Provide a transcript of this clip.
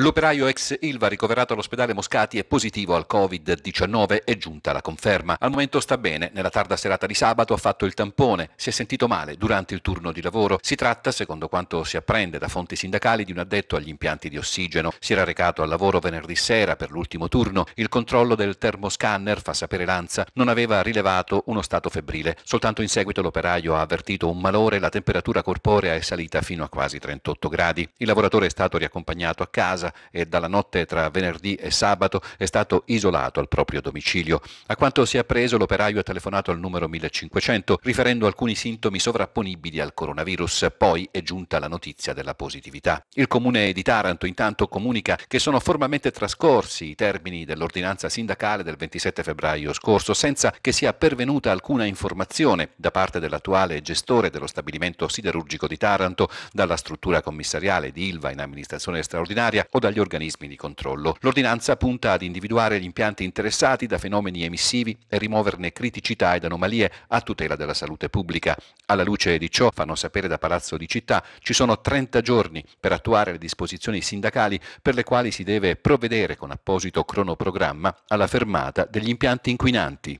L'operaio ex Ilva ricoverato all'ospedale Moscati è positivo al Covid-19 è giunta la conferma. Al momento sta bene, nella tarda serata di sabato ha fatto il tampone, si è sentito male durante il turno di lavoro. Si tratta, secondo quanto si apprende da fonti sindacali, di un addetto agli impianti di ossigeno. Si era recato al lavoro venerdì sera per l'ultimo turno. Il controllo del termoscanner, fa sapere Lanza, non aveva rilevato uno stato febbrile. Soltanto in seguito l'operaio ha avvertito un malore la temperatura corporea è salita fino a quasi 38 gradi. Il lavoratore è stato riaccompagnato a casa casa e dalla notte tra venerdì e sabato è stato isolato al proprio domicilio. A quanto si è appreso, l'operaio ha telefonato al numero 1500 riferendo alcuni sintomi sovrapponibili al coronavirus. Poi è giunta la notizia della positività. Il comune di Taranto intanto comunica che sono formalmente trascorsi i termini dell'ordinanza sindacale del 27 febbraio scorso senza che sia pervenuta alcuna informazione da parte dell'attuale gestore dello stabilimento siderurgico di Taranto, dalla struttura commissariale di Ilva in amministrazione straordinaria o dagli organismi di controllo. L'ordinanza punta ad individuare gli impianti interessati da fenomeni emissivi e rimuoverne criticità ed anomalie a tutela della salute pubblica. Alla luce di ciò, fanno sapere da Palazzo di Città, ci sono 30 giorni per attuare le disposizioni sindacali per le quali si deve provvedere con apposito cronoprogramma alla fermata degli impianti inquinanti.